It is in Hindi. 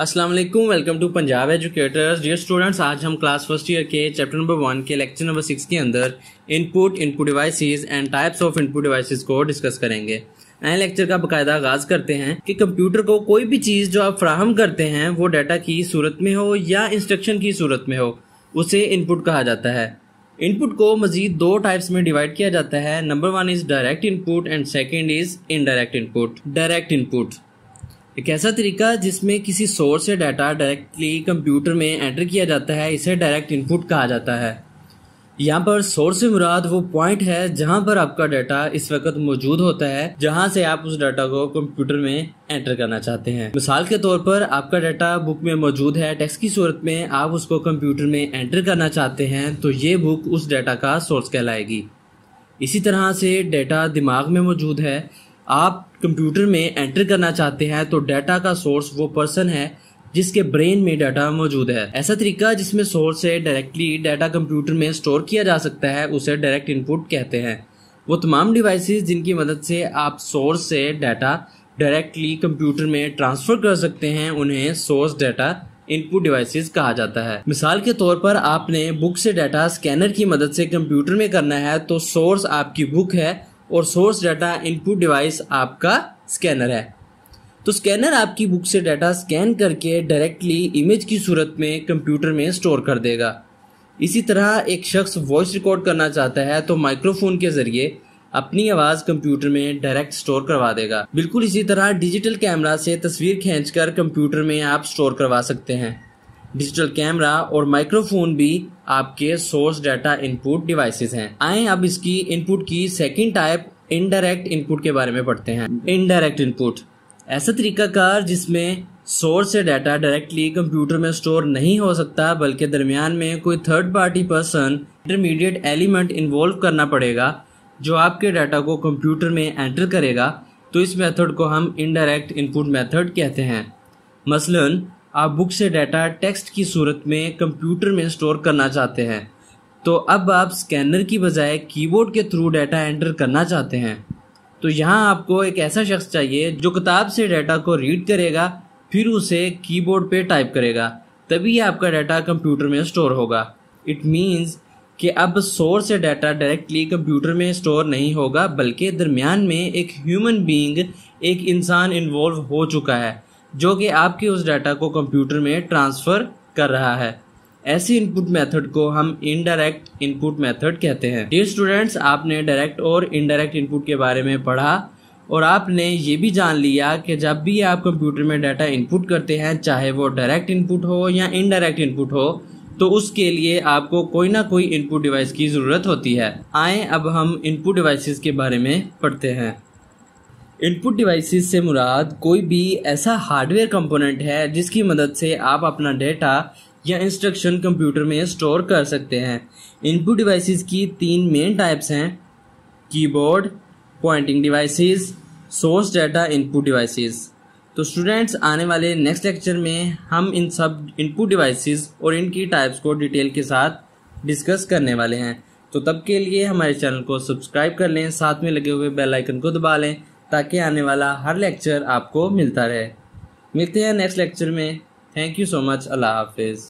Aslam welcome to Punjab educators dear students आज हम क्लास फर्स्ट ईयर के चैप्टर नंबर वन के लेक्चर नंबर सिक्स के अंदर input input devices and types of input devices को डिस्कस करेंगे नए लेक्चर का बाकायदा आगाज करते हैं कि कंप्यूटर को कोई भी चीज़ जो आप फ्राहम करते हैं वो डाटा की सूरत में हो या इंस्ट्रक्शन की सूरत में हो उसे इनपुट कहा जाता है इनपुट को मजीद दो टाइप्स में डिवाइड किया जाता है number one is direct input and second is indirect input direct input एक ऐसा तरीका जिसमें किसी सोर्स से डाटा डायरेक्टली कंप्यूटर में एंटर किया जाता है इसे डायरेक्ट इनपुट कहा जाता है यहाँ पर सोर्स से मुराद वो पॉइंट है जहाँ पर आपका डाटा इस वक्त मौजूद होता है जहाँ से आप उस डाटा को कंप्यूटर में एंटर करना चाहते हैं मिसाल के तौर पर आपका डाटा बुक में मौजूद है टेक्स्ट की सूरत में आप उसको कंप्यूटर में एंटर करना चाहते हैं तो ये बुक उस डाटा का सोर्स कहलाएगी इसी तरह से डाटा दिमाग में मौजूद है आप कंप्यूटर में एंटर करना चाहते हैं तो डाटा का सोर्स वो पर्सन है जिसके ब्रेन में डाटा मौजूद है ऐसा तरीका जिसमें सोर्स से डायरेक्टली डाटा कंप्यूटर में स्टोर किया जा सकता है उसे डायरेक्ट इनपुट कहते हैं वो तमाम डिवाइसेस जिनकी मदद से आप सोर्स से डाटा डायरेक्टली कंप्यूटर में ट्रांसफ़र कर सकते हैं उन्हें सोर्स डाटा इनपुट डिवाइसेस कहा जाता है मिसाल के तौर पर आपने बुक से डाटा स्कैनर की मदद से कंप्यूटर में करना है तो सोर्स आपकी बुक है और सोर्स डाटा इनपुट डिवाइस आपका स्कैनर है तो स्कैनर आपकी बुक से डाटा स्कैन करके डायरेक्टली इमेज की सूरत में कंप्यूटर में स्टोर कर देगा इसी तरह एक शख्स वॉइस रिकॉर्ड करना चाहता है तो माइक्रोफोन के ज़रिए अपनी आवाज़ कंप्यूटर में डायरेक्ट स्टोर करवा देगा बिल्कुल इसी तरह डिजिटल कैमरा से तस्वीर खींचकर कंप्यूटर में आप स्टोर करवा सकते हैं डिजिटल कैमरा और माइक्रोफोन भी आपके सोर्स डाटा इनपुट डिवाइसेस हैं आए अब इसकी इनपुट की सेकंड टाइप इनडायरेक्ट इनपुट के बारे में पढ़ते हैं इनडायरेक्ट इनपुट ऐसा तरीका कार जिसमें सोर्स से डाटा डायरेक्टली कंप्यूटर में स्टोर नहीं हो सकता बल्कि दरमियान में कोई third party person intermediate element involve करना पड़ेगा जो आपके डाटा को कंप्यूटर में एंटर करेगा तो इस मेथड को हम इनडायरेक्ट इनपुट मेथड कहते हैं मसलन आप बुक से डाटा टेक्स्ट की सूरत में कंप्यूटर में स्टोर करना चाहते हैं तो अब आप स्कैनर की बजाय कीबोर्ड के थ्रू डाटा एंटर करना चाहते हैं तो यहाँ आपको एक ऐसा शख्स चाहिए जो किताब से डाटा को रीड करेगा फिर उसे कीबोर्ड पे टाइप करेगा तभी आपका डाटा कंप्यूटर में स्टोर होगा इट मीन्स कि अब सोर्स से डाटा डायरेक्टली कंप्यूटर में स्टोर नहीं होगा बल्कि दरमियान में एक ह्यूमन बीइंग एक इंसान इन्वॉल्व हो चुका है जो कि आपके उस डाटा को कंप्यूटर में ट्रांसफ़र कर रहा है ऐसी इनपुट मेथड को हम इनडायरेक्ट इनपुट मेथड कहते हैं डी स्टूडेंट्स आपने डायरेक्ट और इनडायरेक्ट इनपुट के बारे में पढ़ा और आपने ये भी जान लिया कि जब भी आप कंप्यूटर में डाटा इनपुट करते हैं चाहे वो डायरेक्ट इनपुट हो या इनडायरेक्ट इनपुट हो तो उसके लिए आपको कोई ना कोई इनपुट डिवाइस की ज़रूरत होती है आए अब हम इनपुट डिवाइसेस के बारे में पढ़ते हैं इनपुट डिवाइसेस से मुराद कोई भी ऐसा हार्डवेयर कंपोनेंट है जिसकी मदद से आप अपना डेटा या इंस्ट्रक्शन कंप्यूटर में स्टोर कर सकते हैं इनपुट डिवाइसेस की तीन मेन टाइप्स हैं keyboard pointing devices source data input devices तो स्टूडेंट्स आने वाले नेक्स्ट लेक्चर में हम इन सब इनपुट डिवाइसेस और इनकी टाइप्स को डिटेल के साथ डिस्कस करने वाले हैं तो तब के लिए हमारे चैनल को सब्सक्राइब कर लें साथ में लगे हुए बेल आइकन को दबा लें ताकि आने वाला हर लेक्चर आपको मिलता रहे मिलते हैं नेक्स्ट लेक्चर में थैंक यू सो मच अल्लाह हाफिज़